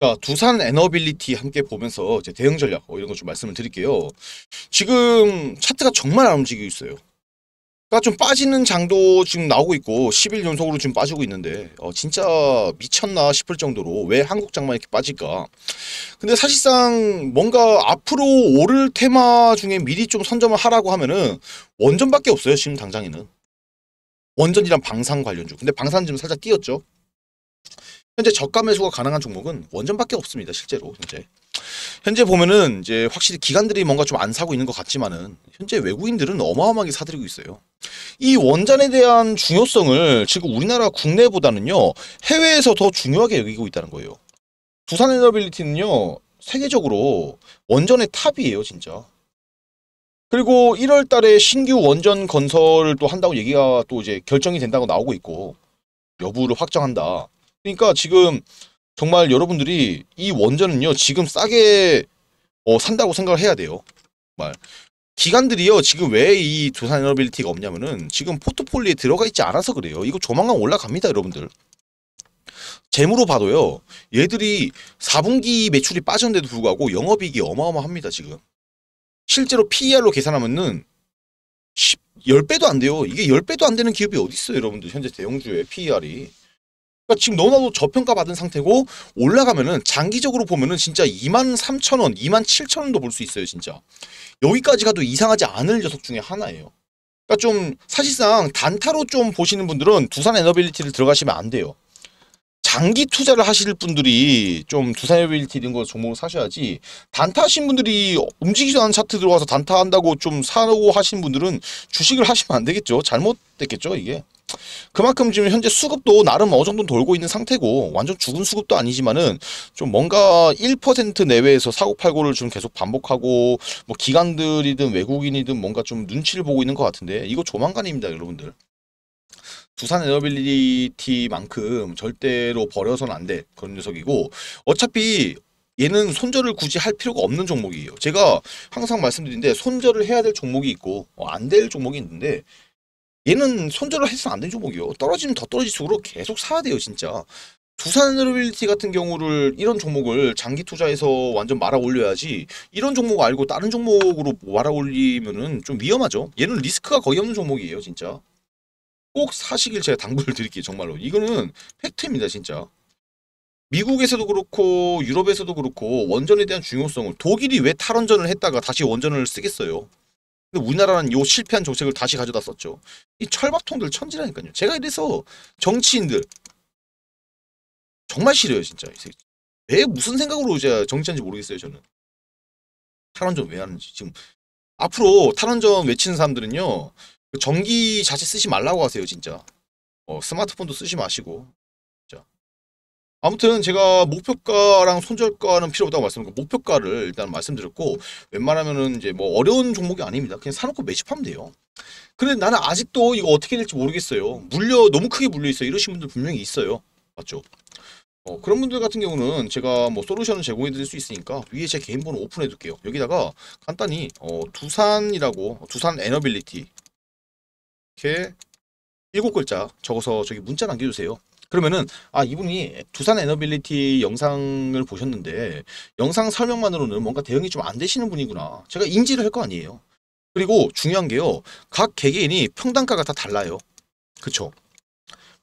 자, 그러니까 두산 에너빌리티 함께 보면서 제 대응 전략 뭐 이런 거 좀 말씀을 드릴게요. 지금 차트가 정말 안 움직이고 있어요. 그러니까 좀 빠지는 장도 지금 나오고 있고 10일 연속으로 지금 빠지고 있는데 어, 진짜 미쳤나 싶을 정도로 왜 한국 장만 이렇게 빠질까? 근데 사실상 뭔가 앞으로 오를 테마 중에 미리 좀 선점을 하라고 하면은 원전밖에 없어요. 지금 당장에는. 원전이랑 방산 관련주. 근데 방산 지금 살짝 뛰었죠. 현재 저가 매수가 가능한 종목은 원전밖에 없습니다. 실제로 현재. 현재 보면은 이제 확실히 기관들이 뭔가 좀 안 사고 있는 것 같지만은 현재 외국인들은 어마어마하게 사들이고 있어요. 이 원전에 대한 중요성을 지금 우리나라 국내보다는요 해외에서 더 중요하게 여기고 있다는 거예요. 부산 에너빌리티는요 세계적으로 원전의 탑이에요 진짜. 그리고 1월 달에 신규 원전 건설을 또 한다고 얘기가 또 이제 결정이 된다고 나오고 있고 여부를 확정한다. 그러니까 지금 정말 여러분들이 이 원전은요 지금 싸게 어, 산다고 생각을 해야 돼요. 정말 기관들이요 지금 왜 이조산 에너빌리티가 없냐면은 지금 포트폴리에 들어가 있지 않아서 그래요. 이거 조만간 올라갑니다 여러분들. 재무로 봐도요 얘들이 4분기 매출이 빠졌는데도 불구하고 영업이익이 어마어마합니다 지금. 실제로 PER로 계산하면은 10, 10배도 안 돼요. 이게 10배도 안 되는 기업이 어디 있어요, 여러분들. 현재 대형주의 PER이. 그러니까 지금 너무나도 저평가 받은 상태고 올라가면은 장기적으로 보면은 진짜 2 3 0 0 0 원, 2 7 0 0 0 원도 볼 수 있어요, 진짜. 여기까지 가도 이상하지 않을 녀석 중에 하나예요. 그러니까 좀 사실상 단타로 좀 보시는 분들은 두산 에너빌리티를 들어가시면 안 돼요. 장기 투자를 하실 분들이 좀 두산에빌티 이런 거 종목을 사셔야지 단타 하신 분들이 움직이지 않은 차트 들어가서 단타 한다고 좀 사고 하신 분들은 주식을 하시면 안 되겠죠. 잘못됐겠죠 이게. 그만큼 지금 현재 수급도 나름 어느 정도 돌고 있는 상태고 완전 죽은 수급도 아니지만은 좀 뭔가 1% 내외에서 사고팔고를 좀 계속 반복하고 뭐 기관들이든 외국인이든 뭔가 좀 눈치를 보고 있는 것 같은데 이거 조만간입니다 여러분들 두산 에너빌리티만큼 절대로 버려선안 돼 그런 녀석이고 어차피 얘는 손절을 굳이 할 필요가 없는 종목이에요. 제가 항상 말씀드린데 손절을 해야 될 종목이 있고 어, 안될 종목이 있는데 얘는 손절을 해서는 안된 종목이에요. 떨어지면 더 떨어질수록 계속 사야 돼요 진짜. 두산에너빌리티 같은 경우를 이런 종목을 장기 투자해서 완전 말아 올려야지 이런 종목 알고 다른 종목으로 말아 올리면은 좀 위험하죠. 얘는 리스크가 거의 없는 종목이에요 진짜. 꼭 사시길 제가 당부를 드릴게요. 정말로. 이거는 팩트입니다. 진짜. 미국에서도 그렇고 유럽에서도 그렇고 원전에 대한 중요성을 독일이 왜 탈원전을 했다가 다시 원전을 쓰겠어요. 근데 우리나라는 요 실패한 정책을 다시 가져다 썼죠. 이 철밥통들 천지라니까요. 제가 이래서 정치인들 정말 싫어요. 진짜. 왜 무슨 생각으로 제가 정치하는지 모르겠어요. 저는. 탈원전 왜 하는지. 지금 앞으로 탈원전 외치는 사람들은요. 전기 자체 쓰지 말라고 하세요 진짜 어, 스마트폰도 쓰지 마시고 자. 아무튼 제가 목표가랑 손절가는 필요 없다고 말씀드렸고 목표가를 일단 말씀드렸고 웬만하면은 이제 뭐 어려운 종목이 아닙니다 그냥 사놓고 매집하면 돼요 근데 나는 아직도 이거 어떻게 될지 모르겠어요 물려 너무 크게 물려있어 요 이러신 분들 분명히 있어요 맞죠 어, 그런 분들 같은 경우는 제가 뭐 솔루션을 제공해 드릴 수 있으니까 위에 제 개인 번호 오픈해 둘게요 여기다가 간단히 어, 두산이라고 두산 에너빌리티 이렇게 일곱 글자 적어서 저기 문자 남겨주세요. 그러면은 아 이분이 두산 에너빌리티 영상을 보셨는데 영상 설명만으로는 뭔가 대응이 좀 안 되시는 분이구나. 제가 인지를 할 거 아니에요. 그리고 중요한 게요. 각 개개인이 평단가가 다 달라요. 그쵸?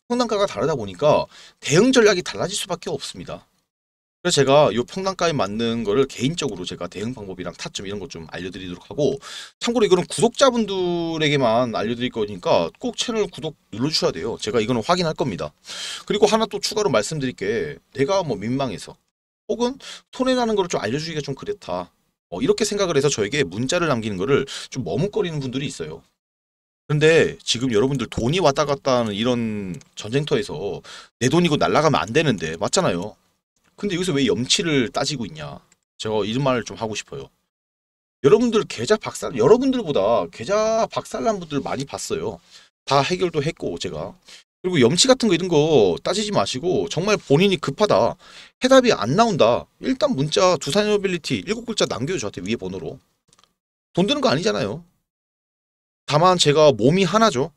평단가가 다르다 보니까 대응 전략이 달라질 수밖에 없습니다. 그래서 제가 이평단가에 맞는 거를 개인적으로 제가 대응 방법이랑 타점 이런 것 좀 알려드리도록 하고 참고로 이거는 구독자분들에게만 알려드릴 거니까 꼭 채널 구독 눌러주셔야 돼요. 제가 이거는 확인할 겁니다. 그리고 하나 또 추가로 말씀드릴 게 내가 뭐 민망해서 혹은 톤해나는걸 좀 알려주기가 좀 그렇다. 어, 이렇게 생각을 해서 저에게 문자를 남기는 거를 좀 머뭇거리는 분들이 있어요. 근데 지금 여러분들 돈이 왔다 갔다 하는 이런 전쟁터에서 내 돈이고 날라가면 안 되는데 맞잖아요. 근데 여기서 왜 염치를 따지고 있냐. 제가 이런 말을 좀 하고 싶어요. 여러분들 계좌 박살, 여러분들보다 계좌 박살난 분들 많이 봤어요. 다 해결도 했고 제가. 그리고 염치 같은 거 이런 거 따지지 마시고 정말 본인이 급하다. 해답이 안 나온다. 일단 문자 두산이너빌리티 일곱 글자 남겨요 저한테 위에 번호로. 돈 드는 거 아니잖아요. 다만 제가 몸이 하나죠.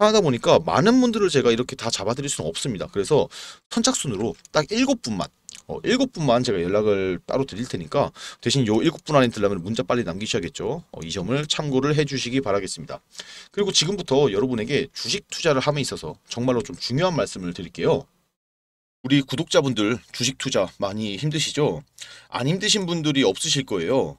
하다 나 보니까 많은 분들을 제가 이렇게 다 잡아드릴 수는 없습니다. 그래서 선착순으로 딱 일곱 분만 어, 7분만 제가 연락을 따로 드릴 테니까 대신 요 7분 안에 들려면 문자 빨리 남기셔야겠죠. 어, 이 점을 참고를 해주시기 바라겠습니다. 그리고 지금부터 여러분에게 주식 투자를 함에 있어서 정말로 좀 중요한 말씀을 드릴게요. 우리 구독자분들 주식 투자 많이 힘드시죠? 안 힘드신 분들이 없으실 거예요.